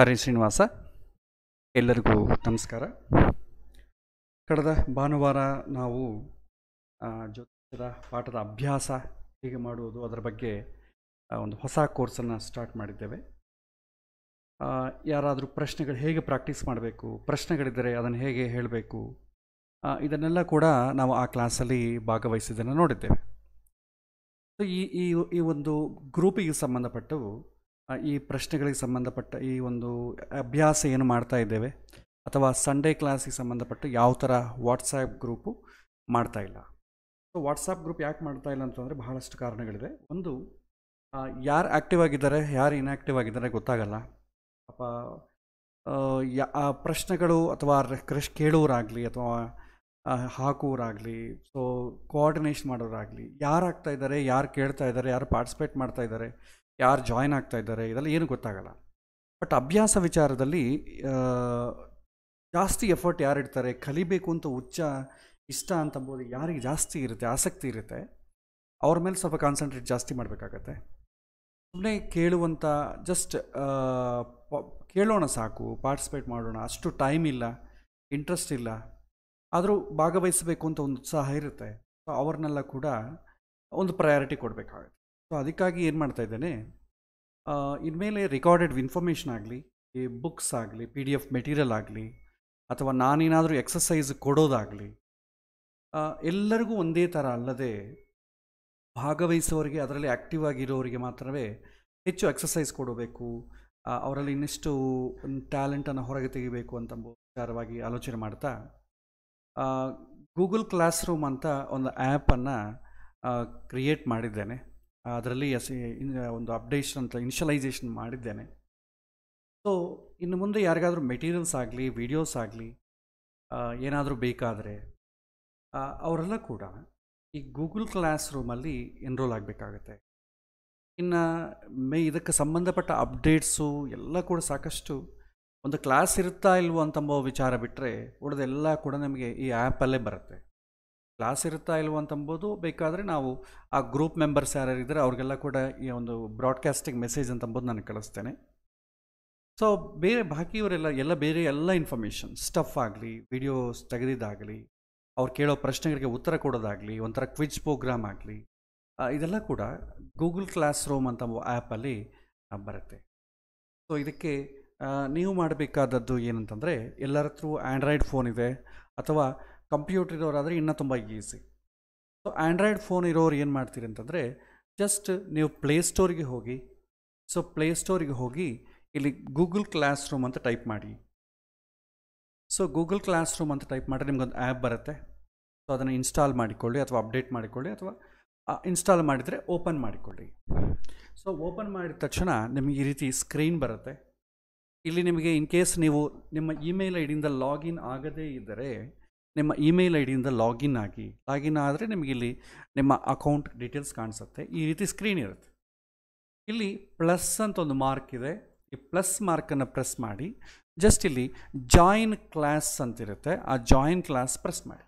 ಹರಿ ಶ್ರೀನಿವಾಸ ಎಲ್ಲರಿಗೂ ನಮಸ್ಕಾರ ಕಳೆದ ಭಾನುವಾರ ನಾವು ಜ್ಯೋತಿಷದ ಪಾಠದ ಅಭ್ಯಾಸ ಹೇಗೆ ಮಾಡುವುದು ಅದರ ಬಗ್ಗೆ ಒಂದು ಹೊಸ ಕೋರ್ಸನ್ನು ಸ್ಟಾರ್ಟ್ ಮಾಡಿದ್ದೇವೆ ಯಾರಾದರೂ ಪ್ರಶ್ನೆಗಳು ಹೇಗೆ ಪ್ರಾಕ್ಟೀಸ್ ಮಾಡಬೇಕು ಪ್ರಶ್ನೆಗಳಿದ್ದರೆ ಅದನ್ನು ಹೇಗೆ ಹೇಳಬೇಕು ಇದನ್ನೆಲ್ಲ ಕೂಡ ನಾವು ಆ ಕ್ಲಾಸಲ್ಲಿ ಭಾಗವಹಿಸಿದ್ದನ್ನು ನೋಡಿದ್ದೇವೆ ಈ ಈ ಒಂದು ಗ್ರೂಪಿಗೆ ಸಂಬಂಧಪಟ್ಟು ಈ ಪ್ರಶ್ನೆಗಳಿಗೆ ಸಂಬಂಧಪಟ್ಟ ಈ ಒಂದು ಅಭ್ಯಾಸ ಏನು ಮಾಡ್ತಾ ಇದ್ದೇವೆ ಅಥವಾ ಸಂಡೇ ಕ್ಲಾಸಿಗೆ ಸಂಬಂಧಪಟ್ಟ ಯಾವ ಥರ ವಾಟ್ಸಾಪ್ ಗ್ರೂಪು ಮಾಡ್ತಾ ಇಲ್ಲ ಸೊ ವಾಟ್ಸಾಪ್ ಗ್ರೂಪ್ ಯಾಕೆ ಮಾಡ್ತಾ ಇಲ್ಲ ಅಂತಂದರೆ ಬಹಳಷ್ಟು ಕಾರಣಗಳಿದೆ ಒಂದು ಯಾರು ಆ್ಯಕ್ಟಿವ್ ಆಗಿದ್ದಾರೆ ಯಾರು ಇನ್ಆ್ಯಕ್ಟಿವ್ ಆಗಿದ್ದಾರೆ ಗೊತ್ತಾಗಲ್ಲ ಅಪ್ಪ ಯಾ ಪ್ರಶ್ನೆಗಳು ಅಥವಾ ಕ್ರಶ್ ಕೇಳುವರಾಗಲಿ ಅಥವಾ ಹಾಕೋರಾಗಲಿ ಸೊ ಕೋಆರ್ಡಿನೇಷನ್ ಮಾಡೋರಾಗಲಿ ಯಾರು ಆಗ್ತಾ ಇದ್ದಾರೆ ಯಾರು ಕೇಳ್ತಾ ಇದ್ದಾರೆ ಯಾರು ಪಾರ್ಟಿಸಿಪೇಟ್ ಮಾಡ್ತಾ ಇದ್ದಾರೆ ಯಾರು ಜಾಯ್ನ್ ಆಗ್ತಾ ಇದ್ದಾರೆ ಇದೆಲ್ಲ ಏನು ಗೊತ್ತಾಗಲ್ಲ ಬಟ್ ಅಭ್ಯಾಸ ವಿಚಾರದಲ್ಲಿ ಜಾಸ್ತಿ ಎಫರ್ಟ್ ಯಾರು ಇಡ್ತಾರೆ ಕಲಿಬೇಕು ಅಂತ ಉಚ್ಚ ಇಷ್ಟ ಅಂತ ಅಂಬೋದು ಯಾರಿಗೆ ಜಾಸ್ತಿ ಇರುತ್ತೆ ಆಸಕ್ತಿ ಇರುತ್ತೆ ಅವ್ರ ಮೇಲೆ ಸ್ವಲ್ಪ ಕಾನ್ಸಂಟ್ರೇಟ್ ಜಾಸ್ತಿ ಮಾಡಬೇಕಾಗತ್ತೆ ಸುಮ್ಮನೆ ಕೇಳುವಂಥ ಜಸ್ಟ್ ಕೇಳೋಣ ಸಾಕು ಪಾರ್ಟಿಸಿಪೇಟ್ ಮಾಡೋಣ ಅಷ್ಟು ಟೈಮ್ ಇಲ್ಲ ಇಂಟ್ರೆಸ್ಟ್ ಇಲ್ಲ ಆದರೂ ಭಾಗವಹಿಸಬೇಕು ಅಂತ ಒಂದು ಉತ್ಸಾಹ ಇರುತ್ತೆ ಸೊ ಅವ್ರನ್ನೆಲ್ಲ ಕೂಡ ಒಂದು ಪ್ರಯಾರಿಟಿ ಕೊಡಬೇಕಾಗುತ್ತೆ ಸೊ ಅದಕ್ಕಾಗಿ ಏನು ಮಾಡ್ತಾ ಇದ್ದೇನೆ ಇನ್ಮೇಲೆ ರೆಕಾರ್ಡೆಡ್ ಇನ್ಫಾರ್ಮೇಷನ್ ಆಗಲಿ ಈ ಬುಕ್ಸ್ ಆಗಲಿ ಪಿ ಡಿ ಎಫ್ ಮೆಟೀರಿಯಲ್ ಆಗಲಿ ಅಥವಾ ನಾನೇನಾದರೂ ಎಕ್ಸಸೈಸ್ ಕೊಡೋದಾಗಲಿ ಎಲ್ಲರಿಗೂ ಒಂದೇ ಥರ ಅಲ್ಲದೆ ಭಾಗವಹಿಸೋರಿಗೆ ಅದರಲ್ಲಿ ಆ್ಯಕ್ಟಿವ್ ಆಗಿರೋರಿಗೆ ಮಾತ್ರವೇ ಹೆಚ್ಚು ಎಕ್ಸಸೈಸ್ ಕೊಡಬೇಕು ಅವರಲ್ಲಿ ಇನ್ನೆಷ್ಟು ಟ್ಯಾಲೆಂಟನ್ನು ಹೊರಗೆ ತೆಗಿಬೇಕು ಅಂತ ವಿಚಾರವಾಗಿ ಆಲೋಚನೆ ಮಾಡ್ತಾ ಗೂಗಲ್ ಕ್ಲಾಸ್ ರೂಮ್ ಅಂತ ಒಂದು ಆ್ಯಪನ್ನು ಕ್ರಿಯೇಟ್ ಮಾಡಿದ್ದೇನೆ ಅದರಲ್ಲಿ ಎಸ್ ಒಂದು ಅಪ್ಡೇಷನ್ ಅಂತ ಇನಿಷಿಯಲೈಸೇಷನ್ ಮಾಡಿದ್ದೇನೆ ಸೊ ಇನ್ನು ಮುಂದೆ ಯಾರಿಗಾದರೂ ಮೆಟೀರಿಯಲ್ಸ್ ಆಗಲಿ ವಿಡಿಯೋಸ್ ಆಗಲಿ ಏನಾದರೂ ಬೇಕಾದರೆ ಅವರೆಲ್ಲ ಕೂಡ ಈ ಗೂಗಲ್ ಕ್ಲಾಸ್ ರೂಮಲ್ಲಿ ಎನ್ರೋಲ್ ಆಗಬೇಕಾಗುತ್ತೆ ಇನ್ನು ಮೇ ಇದಕ್ಕೆ ಸಂಬಂಧಪಟ್ಟ ಅಪ್ಡೇಟ್ಸು ಎಲ್ಲ ಕೂಡ ಸಾಕಷ್ಟು ಒಂದು ಕ್ಲಾಸ್ ಇರುತ್ತಾ ಇಲ್ವೋ ಅಂತಂಬೋ ವಿಚಾರ ಬಿಟ್ಟರೆ ಉಳಿದೆಲ್ಲ ಕೂಡ ನಮಗೆ ಈ ಆ್ಯಪಲ್ಲೇ ಬರುತ್ತೆ ಕ್ಲಾಸ್ ಇರುತ್ತಾ ಇಲ್ವ ಬೇಕಾದರೆ ನಾವು ಆ ಗ್ರೂಪ್ ಮೆಂಬರ್ಸ್ ಇದ್ದರೆ ಅವ್ರಿಗೆಲ್ಲ ಕೂಡ ಈ ಒಂದು ಬ್ರಾಡ್ಕಾಸ್ಟಿಂಗ್ ಮೆಸೇಜ್ ಅಂತಂಬೋದು ನಾನು ಕಳಿಸ್ತೇನೆ ಸೊ ಬೇರೆ ಬಾಕಿಯವರೆಲ್ಲ ಎಲ್ಲ ಬೇರೆ ಎಲ್ಲ ಇನ್ಫಾರ್ಮೇಷನ್ ಸ್ಟಫ್ ಆಗಲಿ ವಿಡಿಯೋಸ್ ತೆಗೆದಿದ್ದಾಗಲಿ ಅವ್ರು ಕೇಳೋ ಪ್ರಶ್ನೆಗಳಿಗೆ ಉತ್ತರ ಕೊಡೋದಾಗಲಿ ಒಂಥರ ಕ್ವಿಜ್ ಪ್ರೋಗ್ರಾಮ್ ಆಗಲಿ ಇದೆಲ್ಲ ಕೂಡ ಗೂಗಲ್ ಕ್ಲಾಸ್ ರೂಮ್ ಅಂತ ಆ್ಯಪಲ್ಲಿ ಬರುತ್ತೆ ಸೊ ಇದಕ್ಕೆ ನೀವು ಮಾಡಬೇಕಾದದ್ದು ಏನಂತಂದರೆ ಎಲ್ಲರ ಹತ್ರ ಆ್ಯಂಡ್ರಾಯ್ಡ್ ಫೋನ್ ಇದೆ ಅಥವಾ ಕಂಪ್ಯೂಟರ್ ಇರೋರಾದರೆ ಇನ್ನೂ ತುಂಬ ಈಸಿ ಸೊ ಆ್ಯಂಡ್ರಾಯ್ಡ್ ಫೋನ್ ಇರೋರು ಏನು ಮಾಡ್ತೀರಿ ಅಂತಂದರೆ ಜಸ್ಟ್ ನೀವು ಪ್ಲೇಸ್ಟೋರಿಗೆ ಹೋಗಿ ಸೊ ಪ್ಲೇಸ್ಟೋರಿಗೆ ಹೋಗಿ ಇಲ್ಲಿ ಗೂಗಲ್ ಕ್ಲಾಸ್ ರೂಮ್ ಅಂತ ಟೈಪ್ ಮಾಡಿ ಸೊ ಗೂಗಲ್ ಕ್ಲಾಸ್ ರೂಮ್ ಅಂತ ಟೈಪ್ ಮಾಡಿದ್ರೆ ನಿಮ್ಗೊಂದು ಆ್ಯಪ್ ಬರುತ್ತೆ ಸೊ ಅದನ್ನು ಇನ್ಸ್ಟಾಲ್ ಮಾಡಿಕೊಳ್ಳಿ ಅಥವಾ ಅಪ್ಡೇಟ್ ಮಾಡಿಕೊಳ್ಳಿ ಅಥವಾ ಇನ್ಸ್ಟಾಲ್ ಮಾಡಿದರೆ ಓಪನ್ ಮಾಡಿಕೊಳ್ಳಿ ಸೊ ಓಪನ್ ಮಾಡಿದ ತಕ್ಷಣ ನಿಮಗೆ ಈ ರೀತಿ ಸ್ಕ್ರೀನ್ ಬರುತ್ತೆ ಇಲ್ಲಿ ನಿಮಗೆ ಇನ್ ಕೇಸ್ ನೀವು ನಿಮ್ಮ ಇಮೇಲ್ ಐ ಡಿಯಿಂದ ಲಾಗಿನ್ ಆಗದೇ ಇದ್ದರೆ ನಿಮ್ಮ ಇಮೇಲ್ ಐ ಡಿಯಿಂದ ಲಾಗಿನ್ ಆಗಿ ಲಾಗಿನ್ ಆದರೆ ನಿಮಗೆ ಇಲ್ಲಿ ನಿಮ್ಮ ಅಕೌಂಟ್ ಡೀಟೇಲ್ಸ್ ಕಾಣಿಸುತ್ತೆ ಈ ರೀತಿ ಸ್ಕ್ರೀನ್ ಇರುತ್ತೆ ಇಲ್ಲಿ ಪ್ಲಸ್ ಅಂತ ಒಂದು ಮಾರ್ಕ್ ಇದೆ ಈ ಪ್ಲಸ್ ಮಾರ್ಕನ್ನು ಪ್ರೆಸ್ ಮಾಡಿ ಜಸ್ಟ್ ಇಲ್ಲಿ ಜಾಯಿನ್ ಕ್ಲಾಸ್ ಅಂತಿರುತ್ತೆ ಆ ಜಾಯಿನ್ ಕ್ಲಾಸ್ ಪ್ರೆಸ್ ಮಾಡಿ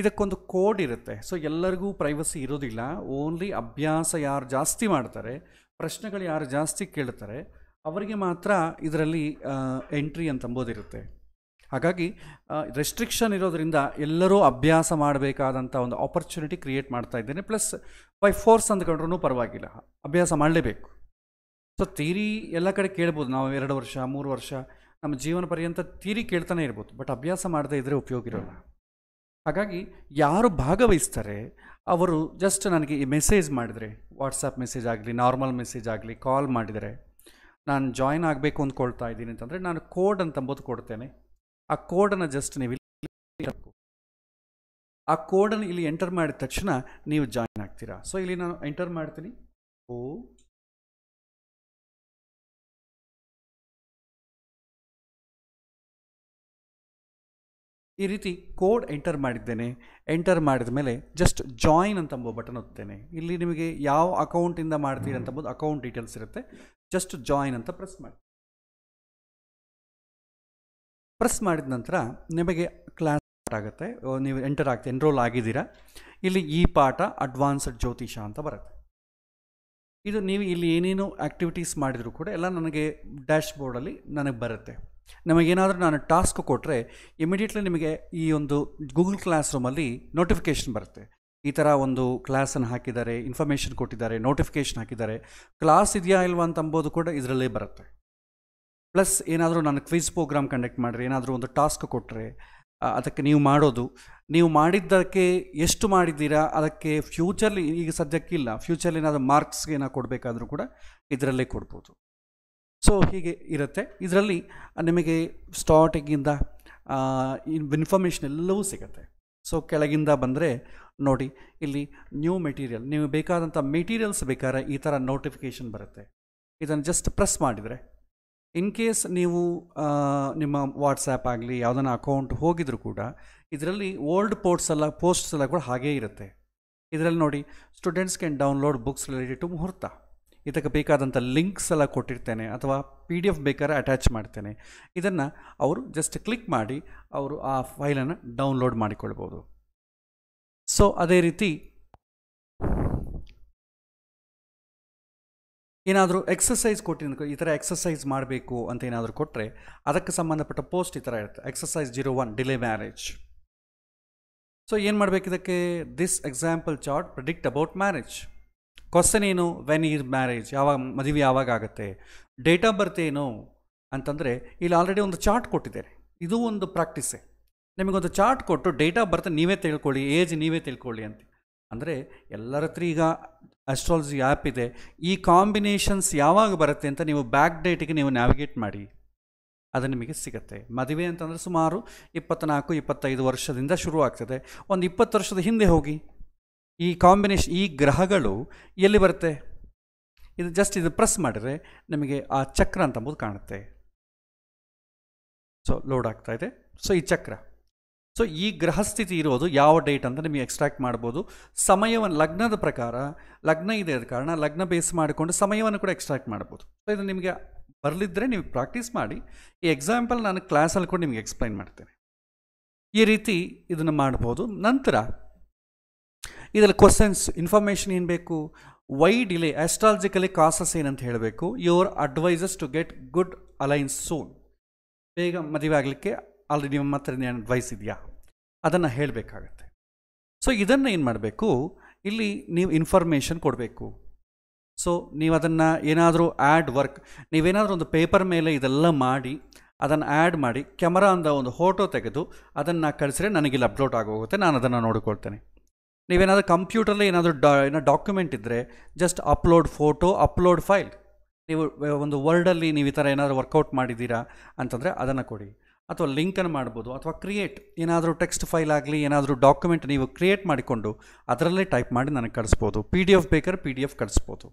ಇದಕ್ಕೊಂದು ಕೋಡ್ ಇರುತ್ತೆ ಸೊ ಎಲ್ಲರಿಗೂ ಪ್ರೈವಸಿ ಇರೋದಿಲ್ಲ ಓನ್ಲಿ ಅಭ್ಯಾಸ ಯಾರು ಜಾಸ್ತಿ ಮಾಡ್ತಾರೆ ಪ್ರಶ್ನೆಗಳು ಯಾರು ಜಾಸ್ತಿ ಕೇಳ್ತಾರೆ ಅವರಿಗೆ ಮಾತ್ರ ಇದರಲ್ಲಿ ಎಂಟ್ರಿ ಅಂತಂಬೋದಿರುತ್ತೆ ಹಾಗಾಗಿ ರೆಸ್ಟ್ರಿಕ್ಷನ್ ಇರೋದರಿಂದ ಎಲ್ಲರೂ ಅಭ್ಯಾಸ ಮಾಡಬೇಕಾದಂಥ ಒಂದು ಆಪರ್ಚುನಿಟಿ ಕ್ರಿಯೇಟ್ ಮಾಡ್ತಾ ಇದ್ದೇನೆ ಪ್ಲಸ್ ಬೈ ಫೋರ್ಸ್ ಅಂದ್ಕೊಂಡ್ರೂ ಪರವಾಗಿಲ್ಲ ಅಭ್ಯಾಸ ಮಾಡಲೇಬೇಕು ಸೊ ತೀರಿ ಎಲ್ಲ ಕಡೆ ಕೇಳ್ಬೋದು ನಾವು ಎರಡು ವರ್ಷ ಮೂರು ವರ್ಷ ನಮ್ಮ ಜೀವನ ಪರ್ಯಂತ ತೀರಿ ಕೇಳ್ತಾನೆ ಇರ್ಬೋದು ಬಟ್ ಅಭ್ಯಾಸ ಮಾಡದೇ ಇದ್ದರೆ ಉಪಯೋಗ ಇರೋಲ್ಲ ಹಾಗಾಗಿ ಯಾರು ಭಾಗವಹಿಸ್ತಾರೆ ಅವರು ಜಸ್ಟ್ ನನಗೆ ಈ ಮೆಸೇಜ್ ಮಾಡಿದರೆ ವಾಟ್ಸಪ್ ಮೆಸೇಜ್ ಆಗಲಿ ನಾರ್ಮಲ್ ಮೆಸೇಜ್ ಆಗಲಿ ಕಾಲ್ ಮಾಡಿದರೆ ನಾನು ಜಾಯ್ನ್ ಆಗಬೇಕು ಅಂದ್ಕೊಳ್ತಾ ಇದ್ದೀನಿ ಅಂತಂದರೆ ನಾನು ಕೋಡ್ ಅಂತ ಅಂಬೋದು ಕೊಡ್ತೇನೆ ಆ ಕೋಡನ್ನು ಜಸ್ಟ್ ನೀವು ಇಲ್ಲಿ ಆ ಕೋಡನ್ನು ಇಲ್ಲಿ ಎಂಟರ್ ಮಾಡಿದ ತಕ್ಷಣ ನೀವು ಜಾಯಿನ್ ಆಗ್ತೀರಾ ಸೊ ಇಲ್ಲಿ ನಾನು ಎಂಟರ್ ಮಾಡ್ತೀನಿ ಓ ಈ ರೀತಿ ಕೋಡ್ ಎಂಟರ್ ಮಾಡಿದ್ದೇನೆ ಎಂಟರ್ ಮಾಡಿದ ಮೇಲೆ ಜಸ್ಟ್ ಜಾಯಿನ್ ಅಂತ ಅಂಬೋ ಬಟನ್ ಒತ್ತೇನೆ ಇಲ್ಲಿ ನಿಮಗೆ ಯಾವ ಅಕೌಂಟಿಂದ ಮಾಡ್ತೀರಿ ಅಂತ ಅಕೌಂಟ್ ಡೀಟೇಲ್ಸ್ ಇರುತ್ತೆ ಜಸ್ಟ್ ಜಾಯಿನ್ ಅಂತ ಪ್ರೆಸ್ ಮಾಡಿ ಪ್ರೆಸ್ ಮಾಡಿದ ನಂತರ ನಿಮಗೆ ಕ್ಲಾಸ್ ಸ್ಟಾರ್ಟ್ ಆಗುತ್ತೆ ನೀವು ಎಂಟರ್ ಆಗ್ತೀವಿ ಎನ್ರೋಲ್ ಆಗಿದ್ದೀರಾ ಇಲ್ಲಿ ಈ ಪಾಠ ಅಡ್ವಾನ್ಸ್ಡ್ ಜ್ಯೋತಿಷ ಅಂತ ಬರುತ್ತೆ ಇದು ನೀವು ಇಲ್ಲಿ ಏನೇನು ಆ್ಯಕ್ಟಿವಿಟೀಸ್ ಮಾಡಿದರೂ ಕೂಡ ಎಲ್ಲ ನನಗೆ ಡ್ಯಾಶ್ ಬೋರ್ಡಲ್ಲಿ ನನಗೆ ಬರುತ್ತೆ ನಮಗೇನಾದರೂ ನಾನು ಟಾಸ್ಕ್ ಕೊಟ್ಟರೆ ಇಮಿಡಿಯೇಟ್ಲಿ ನಿಮಗೆ ಈ ಒಂದು ಗೂಗಲ್ ಕ್ಲಾಸ್ ರೂಮಲ್ಲಿ ನೋಟಿಫಿಕೇಷನ್ ಬರುತ್ತೆ ಈ ಥರ ಒಂದು ಕ್ಲಾಸನ್ನು ಹಾಕಿದ್ದಾರೆ ಇನ್ಫಾರ್ಮೇಷನ್ ಕೊಟ್ಟಿದ್ದಾರೆ ನೋಟಿಫಿಕೇಷನ್ ಹಾಕಿದ್ದಾರೆ ಕ್ಲಾಸ್ ಇದೆಯಾ ಇಲ್ವಾ ಅಂತ ಅಂಬೋದು ಕೂಡ ಇದರಲ್ಲೇ ಬರುತ್ತೆ ಪ್ಲಸ್ ಏನಾದರೂ ನಾನು ಕ್ವಿಜ್ ಪ್ರೋಗ್ರಾಮ್ ಕಂಡಕ್ಟ್ ಮಾಡಿರಿ ಏನಾದರೂ ಒಂದು ಟಾಸ್ಕ್ ಕೊಟ್ಟರೆ ಅದಕ್ಕೆ ನೀವು ಮಾಡೋದು ನೀವು ಮಾಡಿದ್ದಕ್ಕೆ ಎಷ್ಟು ಮಾಡಿದ್ದೀರಾ ಅದಕ್ಕೆ ಫ್ಯೂಚರ್ಲಿ ಈಗ ಸದ್ಯಕ್ಕಿಲ್ಲ ಫ್ಯೂಚರ್ಲಿ ಏನಾದರೂ ಮಾರ್ಕ್ಸ್ ಏನೋ ಕೊಡಬೇಕಾದ್ರೂ ಕೂಡ ಇದರಲ್ಲೇ ಕೊಡ್ಬೋದು ಸೊ ಹೀಗೆ ಇರುತ್ತೆ ಇದರಲ್ಲಿ ನಿಮಗೆ ಸ್ಟಾರ್ಟಿಂಗಿಂದ ಇನ್ಫಾರ್ಮೇಷನ್ ಎಲ್ಲವೂ ಸಿಗುತ್ತೆ ಸೊ ಕೆಳಗಿಂದ ಬಂದರೆ ನೋಡಿ ಇಲ್ಲಿ ನ್ಯೂ ಮೆಟೀರಿಯಲ್ ನೀವು ಬೇಕಾದಂಥ ಮೆಟೀರಿಯಲ್ಸ್ ಬೇಕಾದ್ರೆ ಈ ಥರ ನೋಟಿಫಿಕೇಷನ್ ಬರುತ್ತೆ ಇದನ್ನು ಜಸ್ಟ್ ಪ್ರೆಸ್ ಮಾಡಿದರೆ ಇನ್ ಕೇಸ್ ನೀವು ನಿಮ್ಮ ವಾಟ್ಸಪ್ ಆಗಲಿ ಯಾವುದನ್ನ ಅಕೌಂಟ್ ಹೋಗಿದ್ರು ಕೂಡ ಇದರಲ್ಲಿ ಓಲ್ಡ್ ಪೋರ್ಟ್ಸ್ ಎಲ್ಲ ಪೋಸ್ಟ್ಸ್ ಎಲ್ಲ ಕೂಡ ಹಾಗೇ ಇರುತ್ತೆ ಇದರಲ್ಲಿ ನೋಡಿ students can download books related to muhurta ಇದಕ್ಕೆ ಬೇಕಾದಂಥ ಲಿಂಕ್ಸ್ ಎಲ್ಲ ಕೊಟ್ಟಿರ್ತೇನೆ ಅಥವಾ ಪಿ ಡಿ ಎಫ್ ಬೇಕಾದ್ರೆ ಅಟ್ಯಾಚ್ ಮಾಡ್ತೇನೆ ಇದನ್ನು ಅವರು ಜಸ್ಟ್ ಕ್ಲಿಕ್ ಮಾಡಿ ಅವರು ಆ ಫೈಲನ್ನು ಡೌನ್ಲೋಡ್ ಮಾಡಿಕೊಳ್ಬೋದು ಸೊ ಅದೇ ರೀತಿ ಏನಾದರೂ ಎಕ್ಸಸೈಸ್ ಕೊಟ್ಟಿನ ಈ ಥರ ಎಕ್ಸಸೈಸ್ ಮಾಡಬೇಕು ಅಂತ ಏನಾದರೂ ಕೊಟ್ಟರೆ ಅದಕ್ಕೆ ಸಂಬಂಧಪಟ್ಟ ಪೋಸ್ಟ್ ಈ ಥರ ಇರುತ್ತೆ exercise zero one delay marriage so ಏನು ಮಾಡಬೇಕು ಇದಕ್ಕೆ this example chart predict about marriage question ಏನು ವೆನ್ ಈಸ್ ಮ್ಯಾರೇಜ್ ಯಾವಾಗ ಮದುವೆ ಯಾವಾಗ ಆಗುತ್ತೆ ಡೇಟ್ ಆಫ್ ಬರ್ತ್ ಏನು ಅಂತಂದರೆ ಇಲ್ಲಿ ಆಲ್ರೆಡಿ ಒಂದು ಚಾರ್ಟ್ ಕೊಟ್ಟಿದ್ದಾರೆ ಇದು ಒಂದು ಪ್ರಾಕ್ಟೀಸೇ ನಿಮಗೊಂದು ಚಾರ್ಟ್ ಕೊಟ್ಟು ಡೇಟ್ ಆಫ್ ಬರ್ತ್ ನೀವೇ ತಿಳ್ಕೊಳ್ಳಿ ಏಜ್ ನೀವೇ ತಿಳ್ಕೊಳ್ಳಿ ಅಂತ ಅಂದರೆ ಎಲ್ಲರ ಹತ್ರ ಈಗ ಅಸ್ಟ್ರಾಲಜಿ ಆ್ಯಪ್ ಇದೆ ಈ ಕಾಂಬಿನೇಷನ್ಸ್ ಯಾವಾಗ ಬರುತ್ತೆ ಅಂತ ನೀವು ಬ್ಯಾಕ್ ಡೇಟಿಗೆ ನೀವು ನ್ಯಾವಿಗೇಟ್ ಮಾಡಿ ಅದು ನಿಮಗೆ ಸಿಗುತ್ತೆ ಮದುವೆ ಅಂತಂದರೆ ಸುಮಾರು ಇಪ್ಪತ್ತ್ನಾಲ್ಕು ಇಪ್ಪತ್ತೈದು ವರ್ಷದಿಂದ ಶುರು ಆಗ್ತದೆ ಒಂದು ಇಪ್ಪತ್ತು ವರ್ಷದ ಹಿಂದೆ ಹೋಗಿ ಈ ಕಾಂಬಿನೇಷನ್ ಈ ಗ್ರಹಗಳು ಎಲ್ಲಿ ಬರುತ್ತೆ ಇದು ಜಸ್ಟ್ ಇದು ಪ್ರೆಸ್ ಮಾಡಿದರೆ ನಿಮಗೆ ಆ ಚಕ್ರ ಅಂತಂಬುದು ಕಾಣುತ್ತೆ ಸೊ ಲೋಡ್ ಆಗ್ತಾ ಇದೆ ಸೊ ಈ ಚಕ್ರ ಸೊ ಈ ಗ್ರಹಸ್ಥಿತಿ ಇರೋದು ಯಾವ ಡೇಟ್ ಅಂತ ನಿಮಗೆ ಎಕ್ಸ್ಟ್ರಾಕ್ಟ್ ಮಾಡ್ಬೋದು ಸಮಯವನ್ನು ಲಗ್ನದ ಪ್ರಕಾರ ಲಗ್ನ ಇದೆ ಆದ ಕಾರಣ ಲಗ್ನ ಬೇಸ್ ಮಾಡಿಕೊಂಡು ಸಮಯವನ್ನು ಕೂಡ ಎಕ್ಸ್ಟ್ರಾಕ್ಟ್ ಮಾಡ್ಬೋದು ಸೊ ಇದು ನಿಮಗೆ ಬರಲಿದ್ದರೆ ನೀವು ಪ್ರಾಕ್ಟೀಸ್ ಮಾಡಿ ಈ ಎಕ್ಸಾಂಪಲ್ ನಾನು ಕ್ಲಾಸಲ್ಲಿ ಕೂಡ ನಿಮಗೆ ಎಕ್ಸ್ಪ್ಲೈನ್ ಮಾಡ್ತೇನೆ ಈ ರೀತಿ ಇದನ್ನು ಮಾಡ್ಬೋದು ನಂತರ ಇದರಲ್ಲಿ ಕ್ವಶನ್ಸ್ ಇನ್ಫಾರ್ಮೇಷನ್ ಏನು ಬೇಕು ವೈ ಡಿಲೇ ಆಸ್ಟ್ರಾಲಜಿಕಲಿ ಕಾಸಸ್ ಏನಂತ ಹೇಳಬೇಕು your advices to get good alliance soon ಬೇಗ ಮದುವೆ ಆಗಲಿಕ್ಕೆ ಆಲ್ರೆಡಿ ನಿಮ್ಮ ಹತ್ರ ಏನು ಅಡ್ವೈಸ್ ಇದೆಯಾ ಅದನ್ನು ಹೇಳಬೇಕಾಗತ್ತೆ ಸೊ ಇದನ್ನು ಏನು ಮಾಡಬೇಕು ಇಲ್ಲಿ ನೀವು ಇನ್ಫಾರ್ಮೇಷನ್ ಕೊಡಬೇಕು ಸೊ ನೀವು ಅದನ್ನು ಏನಾದರೂ ಆ್ಯಡ್ ವರ್ಕ್ ನೀವೇನಾದರೂ ಒಂದು ಪೇಪರ್ ಮೇಲೆ ಇದೆಲ್ಲ ಮಾಡಿ ಅದನ್ನು ಆ್ಯಡ್ ಮಾಡಿ ಕ್ಯಾಮರಾ ಅಂದ ಒಂದು ಫೋಟೋ ತೆಗೆದು ಅದನ್ನು ಕಳಿಸಿದ್ರೆ ನನಗಿಲ್ಲಿ ಅಪ್ಲೋಡ್ ಆಗೋಗುತ್ತೆ ನಾನು ಅದನ್ನು ನೋಡಿಕೊಳ್ತೇನೆ ನೀವೇನಾದರೂ ಕಂಪ್ಯೂಟರ್ಲಿ ಏನಾದರೂ ಡಾ ಏನೋ ಡಾಕ್ಯುಮೆಂಟ್ ಇದ್ದರೆ just upload photo upload file ನೀವು ಒಂದು ವರ್ಡಲ್ಲಿ ನೀವು ಈ ಥರ ಏನಾದರೂ ವರ್ಕೌಟ್ ಮಾಡಿದ್ದೀರಾ ಅಂತಂದರೆ ಅದನ್ನು ಕೊಡಿ ಅಥವಾ ಲಿಂಕನ್ನು ಮಾಡ್ಬೋದು ಅಥವಾ ಕ್ರಿಯೇಟ್ ಏನಾದರೂ ಟೆಕ್ಸ್ಟ್ ಫೈಲ್ ಆಗಲಿ ಏನಾದರೂ ಡಾಕ್ಯುಮೆಂಟ್ ನೀವು ಕ್ರಿಯೇಟ್ ಮಾಡಿಕೊಂಡು ಅದರಲ್ಲೇ ಟೈಪ್ ಮಾಡಿ ನನಗೆ ಕಳಿಸ್ಬೋದು ಪಿ ಡಿ ಎಫ್ ಬೇಕಾದ್ರೆ ಪಿ ಡಿ ಎಫ್ ಕಳಿಸ್ಬೋದು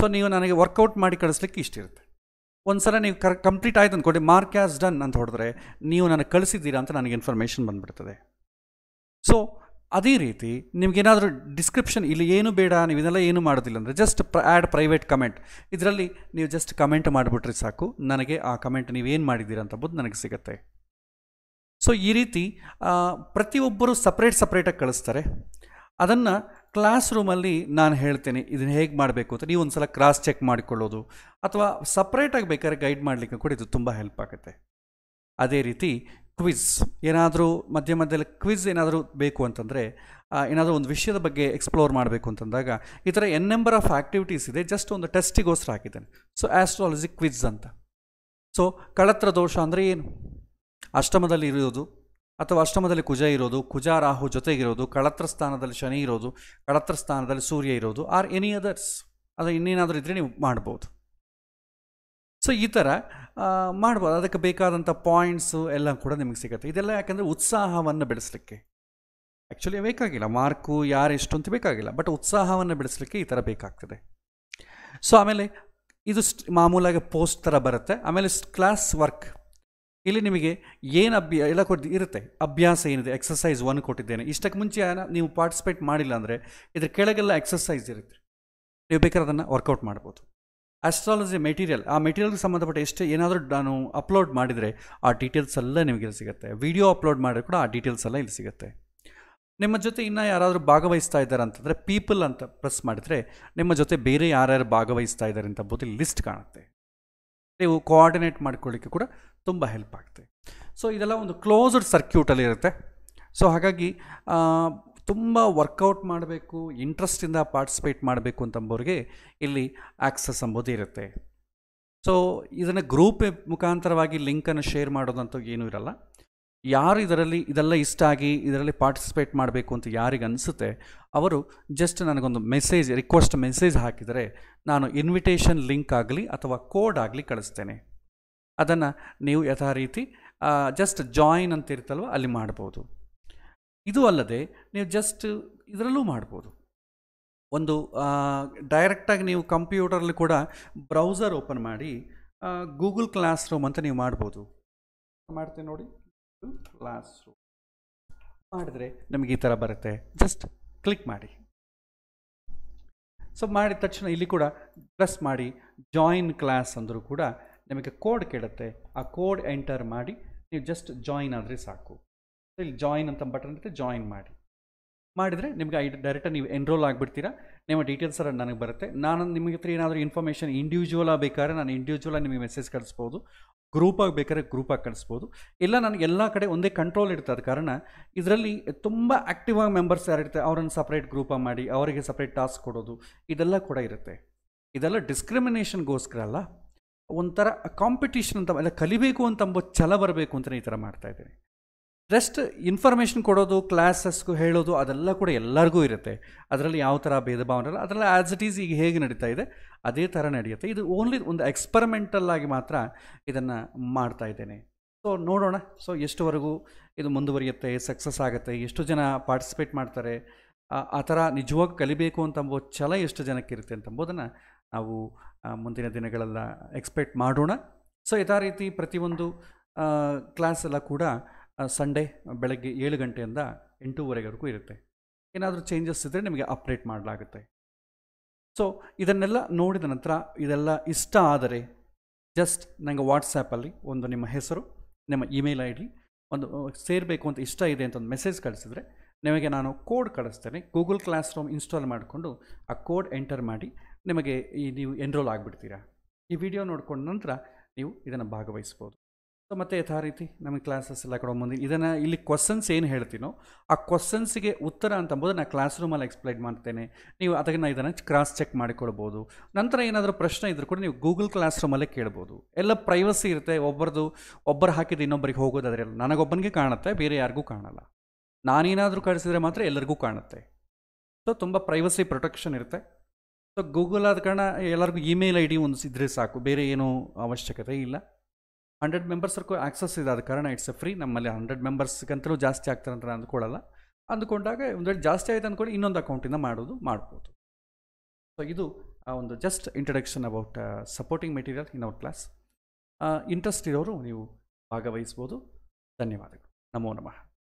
ಸೊ ನೀವು ನನಗೆ ವರ್ಕೌಟ್ ಮಾಡಿ ಕಳಿಸ್ಲಿಕ್ಕೆ ಇಷ್ಟಿರುತ್ತೆ ಒಂದು ಸಲ ನೀವು ಕರ್ ಕಂಪ್ಲೀಟ್ ಆಯ್ತು ಅಂದ್ಕೊಂಡು ಮಾರ್ಕ್ ಆ್ಯಸ್ ಡನ್ ಅಂತ ಹೊಡೆದ್ರೆ ನೀವು ನನಗೆ ಕಳಿಸಿದ್ದೀರಾ ಅಂತ ನನಗೆ ಇನ್ಫಾರ್ಮೇಷನ್ ಬಂದುಬಿಡ್ತದೆ ಸೊ ಅದೇ ರೀತಿ ನಿಮಗೇನಾದರೂ ಡಿಸ್ಕ್ರಿಪ್ಷನ್ ಇಲ್ಲಿ ಏನು ಬೇಡ ನೀವು ಇದೆಲ್ಲ ಏನು ಮಾಡೋದಿಲ್ಲ ಅಂದರೆ ಜಸ್ಟ್ ಪ್ರ ಆ್ಯಡ್ ಪ್ರೈವೇಟ್ ಕಮೆಂಟ್ ಇದರಲ್ಲಿ ನೀವು ಜಸ್ಟ್ ಕಮೆಂಟ್ ಮಾಡಿಬಿಟ್ರೆ ಸಾಕು ನನಗೆ ಆ ಕಮೆಂಟ್ ನೀವೇನು ಮಾಡಿದ್ದೀರ ಅಂತಬೋದು ನನಗೆ ಸಿಗುತ್ತೆ ಸೊ ಈ ರೀತಿ ಪ್ರತಿಯೊಬ್ಬರು ಸಪ್ರೇಟ್ ಸಪ್ರೇಟಾಗಿ ಕಳಿಸ್ತಾರೆ ಅದನ್ನು ಕ್ಲಾಸ್ ರೂಮಲ್ಲಿ ನಾನು ಹೇಳ್ತೇನೆ ಇದನ್ನು ಹೇಗೆ ಮಾಡಬೇಕು ಅಂತ ನೀವು ಒಂದು ಸಲ ಕ್ರಾಸ್ ಚೆಕ್ ಮಾಡಿಕೊಳ್ಳೋದು ಅಥವಾ ಸಪ್ರೇಟಾಗಿ ಬೇಕಾದ್ರೆ ಗೈಡ್ ಮಾಡಲಿಕ್ಕೆ ಕೂಡ ಇದು ತುಂಬ ಹೆಲ್ಪ್ ಆಗುತ್ತೆ ಅದೇ ರೀತಿ ಕ್ವಿಝ್ ಏನಾದರೂ ಮಧ್ಯ ಮಧ್ಯದಲ್ಲಿ ಕ್ವಿಝ್ ಏನಾದರೂ ಬೇಕು ಅಂತಂದರೆ ಏನಾದರೂ ಒಂದು ವಿಷಯದ ಬಗ್ಗೆ ಎಕ್ಸ್ಪ್ಲೋರ್ ಮಾಡಬೇಕು ಅಂತಂದಾಗ ಈ ಥರ ಎನ್ ನಂಬರ್ ಆಫ್ ಆ್ಯಕ್ಟಿವಿಟೀಸ್ ಇದೆ ಜಸ್ಟ್ ಒಂದು ಟೆಸ್ಟಿಗೋಸ್ಕರ ಹಾಕಿದ್ದೇನೆ ಸೊ ಆ್ಯಸ್ಟ್ರಾಲಜಿ ಕ್ವಿಝ್ ಅಂತ ಸೊ ಕಳತ್ರ ದೋಷ ಅಂದರೆ ಏನು ಅಷ್ಟಮದಲ್ಲಿ ಇರೋದು ಅಥವಾ ಅಷ್ಟಮದಲ್ಲಿ ಕುಜ ಇರೋದು ಕುಜ ರಾಹು ಜೊತೆಗಿರೋದು ಕಳತ್ರ ಸ್ಥಾನದಲ್ಲಿ ಶನಿ ಇರೋದು ಕಳತ್ರ ಸ್ಥಾನದಲ್ಲಿ ಸೂರ್ಯ ಇರೋದು ಆರ್ ಎನಿ ಅದರ್ಸ್ ಅದು ಇನ್ನೇನಾದರೂ ಇದ್ದರೆ ನೀವು ಮಾಡ್ಬೋದು ಸೊ ಈ ಥರ ಮಾಡ್ಬೋದು ಅದಕ್ಕೆ ಬೇಕಾದಂಥ ಪಾಯಿಂಟ್ಸು ಎಲ್ಲ ಕೂಡ ನಿಮಗೆ ಸಿಗುತ್ತೆ ಇದೆಲ್ಲ ಯಾಕಂದರೆ ಉತ್ಸಾಹವನ್ನು ಬೆಳೆಸಲಿಕ್ಕೆ ಆ್ಯಕ್ಚುಲಿ ಬೇಕಾಗಿಲ್ಲ ಮಾರ್ಕು ಯಾರು ಎಷ್ಟು ಅಂತ ಬೇಕಾಗಿಲ್ಲ ಬಟ್ ಉತ್ಸಾಹವನ್ನು ಬೆಳೆಸಲಿಕ್ಕೆ ಈ ಥರ ಬೇಕಾಗ್ತದೆ ಸೊ ಆಮೇಲೆ ಇದು ಮಾಮೂಲಾಗಿ ಪೋಸ್ಟ್ ಥರ ಬರುತ್ತೆ ಆಮೇಲೆ ಕ್ಲಾಸ್ ವರ್ಕ್ ಇಲ್ಲಿ ನಿಮಗೆ ಏನು ಅಭ್ಯ ಎಲ್ಲ ಕೊಟ್ಟು ಇರುತ್ತೆ ಅಭ್ಯಾಸ ಏನಿದೆ ಎಕ್ಸಸೈಸ್ ಒನ್ ಕೊಟ್ಟಿದ್ದೇನೆ ಇಷ್ಟಕ್ಕೆ ಮುಂಚೆ ನೀವು ಪಾರ್ಟಿಸಿಪೇಟ್ ಮಾಡಿಲ್ಲ ಅಂದರೆ ಇದ್ರ ಕೆಳಗೆಲ್ಲ ಎಕ್ಸಸೈಸ್ ಇರುತ್ತೆ ನೀವು ಬೇಕಾದ್ರೆ ಅದನ್ನು ವರ್ಕೌಟ್ ಮಾಡ್ಬೋದು ಆಸ್ಟ್ರಾಲಜಿ ಮೆಟೀರಿಯಲ್ ಆ ಮೆಟೀರಿಯಲ್ಗೆ ಸಂಬಂಧಪಟ್ಟ ಎಷ್ಟು ಏನಾದರೂ ನಾನು ಅಪ್ಲೋಡ್ ಮಾಡಿದರೆ ಆ ಡೀಟೇಲ್ಸ್ ಎಲ್ಲ ನಿಮಗೆ ಇಲ್ಲಿ ಸಿಗುತ್ತೆ ವಿಡಿಯೋ ಅಪ್ಲೋಡ್ ಮಾಡಿದ್ರೆ ಕೂಡ ಆ ಡೀಟೇಲ್ಸ್ ಎಲ್ಲ ಇಲ್ಲಿ ಸಿಗುತ್ತೆ ನಿಮ್ಮ ಜೊತೆ ಇನ್ನೂ ಯಾರಾದರೂ ಭಾಗವಹಿಸ್ತಾ ಇದ್ದಾರೆ ಅಂತಂದರೆ ಪೀಪಲ್ ಅಂತ ಪ್ರೆಸ್ ಮಾಡಿದರೆ ನಿಮ್ಮ ಜೊತೆ ಬೇರೆ ಯಾರ್ಯಾರು ಭಾಗವಹಿಸ್ತಾ ಇದ್ದಾರೆ ಅಂತ ಬೋದು ಲಿಸ್ಟ್ ಕಾಣುತ್ತೆ ನೀವು ಕೋಆರ್ಡಿನೇಟ್ ಮಾಡ್ಕೊಳ್ಳಿಕ್ಕೆ ಕೂಡ ತುಂಬ ಹೆಲ್ಪ್ ಆಗುತ್ತೆ ಸೊ ಇದೆಲ್ಲ ಒಂದು ಕ್ಲೋಸ್ಡ್ ಸರ್ಕ್ಯೂಟಲ್ಲಿ ಇರುತ್ತೆ ಸೊ ಹಾಗಾಗಿ ತುಂಬ ವರ್ಕೌಟ್ ಮಾಡಬೇಕು ಇಂಟ್ರೆಸ್ಟಿಂದ ಪಾರ್ಟಿಸಿಪೇಟ್ ಮಾಡಬೇಕು ಅಂತಂಬೋರಿಗೆ ಇಲ್ಲಿ ಆಕ್ಸಸ್ ಅಂಬೋದು ಇರುತ್ತೆ ಸೊ ಇದನ್ನು ಗ್ರೂಪ್ ಮುಖಾಂತರವಾಗಿ ಲಿಂಕನ್ನು ಶೇರ್ ಮಾಡೋದಂತೂ ಏನೂ ಇರಲ್ಲ ಯಾರು ಇದರಲ್ಲಿ ಇದೆಲ್ಲ ಇಷ್ಟ ಆಗಿ ಇದರಲ್ಲಿ ಪಾರ್ಟಿಸಿಪೇಟ್ ಮಾಡಬೇಕು ಅಂತ ಯಾರಿಗೆ ಅನಿಸುತ್ತೆ ಅವರು ಜಸ್ಟ್ ನನಗೊಂದು ಮೆಸೇಜ್ ರಿಕ್ವೆಸ್ಟ್ ಮೆಸೇಜ್ ಹಾಕಿದರೆ ನಾನು ಇನ್ವಿಟೇಷನ್ ಲಿಂಕ್ ಆಗಲಿ ಅಥವಾ ಕೋಡ್ ಆಗಲಿ ಕಳಿಸ್ತೇನೆ ಅದನ್ನು ನೀವು ಯಥಾ ರೀತಿ ಜಸ್ಟ್ ಜಾಯಿನ್ ಅಂತ ಅಲ್ಲಿ ಮಾಡ್ಬೋದು ಇದು ಅಲ್ಲದೆ ನೀವು ಜಸ್ಟ್ ಇದರಲ್ಲೂ ಮಾಡ್ಬೋದು ಒಂದು ಡೈರೆಕ್ಟಾಗಿ ನೀವು ಕಂಪ್ಯೂಟರಲ್ಲಿ ಕೂಡ ಬ್ರೌಸರ್ ಓಪನ್ ಮಾಡಿ ಗೂಗಲ್ ಕ್ಲಾಸ್ ರೂಮ್ ಅಂತ ನೀವು ಮಾಡ್ಬೋದು ಮಾಡ್ತೀನಿ ನೋಡಿ ಕ್ಲಾಸ್ ರೂಮ್ ಮಾಡಿದರೆ ನಮಗೆ ಈ ಥರ ಬರುತ್ತೆ ಜಸ್ಟ್ ಕ್ಲಿಕ್ ಮಾಡಿ ಸೊ ಮಾಡಿದ ತಕ್ಷಣ ಇಲ್ಲಿ ಕೂಡ ಪ್ರೆಸ್ ಮಾಡಿ ಜಾಯಿನ್ ಕ್ಲಾಸ್ ಅಂದರೂ ಕೂಡ ನಿಮಗೆ ಕೋಡ್ ಕೇಳುತ್ತೆ ಆ ಕೋಡ್ ಎಂಟರ್ ಮಾಡಿ ನೀವು ಜಸ್ಟ್ ಜಾಯಿನ್ ಆದರೆ ಸಾಕು ಇಲ್ಲಿ ಜಾಯಿನ್ ಅಂತ ಬಟನ್ ಇರುತ್ತೆ ಜಾಯಿನ್ ಮಾಡಿ ಮಾಡಿದರೆ ನಿಮಗೆ ಐ ಡೈರೆಕ್ಟಾಗಿ ನೀವು ಎನ್ರೋಲ್ ಆಗಿಬಿಡ್ತೀರಾ ನಿಮ್ಮ ಡೀಟೇಲ್ಸ್ ಎಲ್ಲ ನನಗೆ ಬರುತ್ತೆ ನಾನು ನಿಮಗೆ ಹತ್ರ ಏನಾದರೂ ಇನ್ಫಾರ್ಮೇಷನ್ ಆಗಿ ಬೇಕಾದ್ರೆ ನಾನು ಇಂಡಿವಿಜುವಲಾಗಿ ನಿಮಗೆ ಮೆಸೇಜ್ ಕಳಿಸ್ಬೋದು ಗ್ರೂಪಾಗಿ ಬೇಕಾದ್ರೆ ಗ್ರೂಪಾಗಿ ಕಳಿಸ್ಬೋದು ಇಲ್ಲ ನನಗೆ ಎಲ್ಲ ಕಡೆ ಒಂದೇ ಕಂಟ್ರೋಲ್ ಅದ ಕಾರಣ ಇದರಲ್ಲಿ ತುಂಬ ಆ್ಯಕ್ಟಿವ್ ಆಗಿ ಮೆಂಬರ್ಸ್ ಯಾರಿರ್ತಾರೆ ಅವರನ್ನು ಸಪ್ರೇಟ್ ಗ್ರೂಪಾಗಿ ಮಾಡಿ ಅವರಿಗೆ ಸಪ್ರೇಟ್ ಟಾಸ್ಕ್ ಕೊಡೋದು ಇದೆಲ್ಲ ಕೂಡ ಇರುತ್ತೆ ಇದೆಲ್ಲ ಡಿಸ್ಕ್ರಿಮಿನೇಷನ್ಗೋಸ್ಕರ ಅಲ್ಲ ಒಂಥರ ಕಾಂಪಿಟೀಷನ್ ಅಂತ ಎಲ್ಲ ಕಲಿಬೇಕು ಅಂತ ಅಂಬೋ ಛಲ ಬರಬೇಕು ಅಂತಲೇ ಈ ಥರ ಮಾಡ್ತಾಯಿದ್ದೀನಿ ಜಸ್ಟ್ ಇನ್ಫಾರ್ಮೇಷನ್ ಕೊಡೋದು ಕ್ಲಾಸಸ್ಗೂ ಹೇಳೋದು ಅದೆಲ್ಲ ಕೂಡ ಎಲ್ಲರಿಗೂ ಇರುತ್ತೆ ಅದರಲ್ಲಿ ಯಾವ ಥರ ಭೇದ ಭಾವನೆ ಇಲ್ಲ ಅದರಲ್ಲಿ ಆ್ಯಸ್ ಇಟ್ ಈಸ್ ಈಗ ಹೇಗೆ ನಡೀತಾ ಇದೆ ಅದೇ ಥರ ನಡೆಯುತ್ತೆ ಇದು ಓನ್ಲಿ ಒಂದು ಎಕ್ಸ್ಪರಿಮೆಂಟಲ್ಲಾಗಿ ಮಾತ್ರ ಇದನ್ನು ಮಾಡ್ತಾ ಇದ್ದೇನೆ ಸೊ ನೋಡೋಣ ಸೊ ಎಷ್ಟುವರೆಗೂ ಇದು ಮುಂದುವರಿಯುತ್ತೆ ಸಕ್ಸಸ್ ಆಗುತ್ತೆ ಎಷ್ಟು ಜನ ಪಾರ್ಟಿಸಿಪೇಟ್ ಮಾಡ್ತಾರೆ ಆ ಥರ ನಿಜವಾಗಿ ಕಲಿಬೇಕು ಅಂತಂಬೋ ಛಲ ಎಷ್ಟು ಜನಕ್ಕೆ ಇರುತ್ತೆ ಅಂತಂಬೋದನ್ನು ನಾವು ಮುಂದಿನ ದಿನಗಳೆಲ್ಲ ಎಕ್ಸ್ಪೆಕ್ಟ್ ಮಾಡೋಣ ಸೊ ಯಥಾ ರೀತಿ ಪ್ರತಿಯೊಂದು ಕ್ಲಾಸ್ ಎಲ್ಲ ಕೂಡ ಸಂಡೇ ಬೆಳಗ್ಗೆ ಏಳು ಗಂಟೆಯಿಂದ ಎಂಟೂವರೆವರೆಗೂ ಇರುತ್ತೆ ಏನಾದರೂ ಚೇಂಜಸ್ ಇದ್ದರೆ ನಿಮಗೆ ಅಪ್ಡೇಟ್ ಮಾಡಲಾಗುತ್ತೆ ಸೊ ಇದನ್ನೆಲ್ಲ ನೋಡಿದ ನಂತರ ಇದೆಲ್ಲ ಇಷ್ಟ ಆದರೆ ಜಸ್ಟ್ ನನಗೆ ವಾಟ್ಸಾಪಲ್ಲಿ ಒಂದು ನಿಮ್ಮ ಹೆಸರು ನಿಮ್ಮ ಇಮೇಲ್ ಐ ಡಿ ಒಂದು ಸೇರಬೇಕು ಅಂತ ಇಷ್ಟ ಇದೆ ಅಂತ ಒಂದು ಮೆಸೇಜ್ ಕಳಿಸಿದರೆ ನಿಮಗೆ ನಾನು ಕೋಡ್ ಕಳಿಸ್ತೇನೆ ಗೂಗಲ್ ಕ್ಲಾಸ್ ರೂಮ್ ಇನ್ಸ್ಟಾಲ್ ಮಾಡಿಕೊಂಡು ಆ ಕೋಡ್ ಎಂಟರ್ ಮಾಡಿ ನಿಮಗೆ ಈ ನೀವು ಎನ್ರೋಲ್ ಆಗಿಬಿಡ್ತೀರಾ ಈ ವಿಡಿಯೋ ನೋಡ್ಕೊಂಡ ನಂತರ ನೀವು ಇದನ್ನು ಭಾಗವಹಿಸ್ಬೋದು ಸೊ ಮತ್ತೆ ಯಥಾ ರೀತಿ ನಮಗೆ ಕ್ಲಾಸಸ್ ಎಲ್ಲ ಕೊಡೋ ಮುಂದೆ ಇದನ್ನು ಇಲ್ಲಿ ಕ್ವಶನ್ಸ್ ಏನು ಹೇಳ್ತೀನೋ ಆ ಕ್ವಶನ್ಸ್ಗೆ ಉತ್ತರ ಅಂತಂಬೋದು ನಾನು ಕ್ಲಾಸ್ ರೂಮಲ್ಲಿ ಎಕ್ಸ್ಪ್ಲೈನ್ ಮಾಡ್ತೇನೆ ನೀವು ಅದಕ್ಕೆ ನಾನು ಇದನ್ನು ಕ್ರಾಸ್ ಚೆಕ್ ಮಾಡಿಕೊಳ್ಬೋದು ನಂತರ ಏನಾದರೂ ಪ್ರಶ್ನೆ ಇದ್ದರೂ ಕೂಡ ನೀವು ಗೂಗಲ್ ಕ್ಲಾಸ್ ರೂಮಲ್ಲೇ ಕೇಳ್ಬೋದು ಎಲ್ಲ ಪ್ರೈವಸಿ ಇರುತ್ತೆ ಒಬ್ಬರದು ಒಬ್ಬರು ಹಾಕಿದ್ದು ಇನ್ನೊಬ್ಬರಿಗೆ ಹೋಗೋದು ನನಗೆ ನನಗೊಬ್ಬನಿಗೆ ಕಾಣುತ್ತೆ ಬೇರೆ ಯಾರಿಗೂ ಕಾಣಲ್ಲ ನಾನೇನಾದರೂ ಕಳಿಸಿದ್ರೆ ಮಾತ್ರ ಎಲ್ಲರಿಗೂ ಕಾಣುತ್ತೆ ಸೊ ತುಂಬ ಪ್ರೈವಸಿ ಪ್ರೊಟೆಕ್ಷನ್ ಇರುತ್ತೆ ಸೊ ಗೂಗಲ್ ಆದ ಕಾರಣ ಎಲ್ಲರಿಗೂ ಇಮೇಲ್ ಐ ಡಿ ಒಂದು ಇದ್ದರೆ ಸಾಕು ಬೇರೆ ಏನೂ ಅವಶ್ಯಕತೆ ಇಲ್ಲ ಹಂಡ್ರೆಡ್ ಮೆಂಬರ್ಸ್ಗೂ ಆಕ್ಸಸ್ ಇದೆ ಆದ ಕಾರಣ ಇಟ್ಸ್ ಫ್ರೀ ನಮ್ಮಲ್ಲಿ ಹಂಡ್ರೆಡ್ ಮೆಂಬರ್ಸ್ಗಂತಲೂ ಜಾಸ್ತಿ ಆಗ್ತಾರೆ ಅಂತ ಅಂದ್ಕೊಳ್ಳಲ್ಲ ಅಂದ್ಕೊಂಡಾಗ ಒಂದು ವೇಳೆ ಜಾಸ್ತಿ ಆಯಿತು ಅಂದ್ಕೊಂಡು ಇನ್ನೊಂದು ಅಕೌಂಟಿಂದ ಮಾಡೋದು ಮಾಡ್ಬೋದು ಸೊ ಇದು ಆ ಒಂದು just introduction about supporting material in our class interest ಇರೋರು ನೀವು ಭಾಗವಹಿಸ್ಬೋದು ಧನ್ಯವಾದಗಳು ನಮೋ ನಮಃ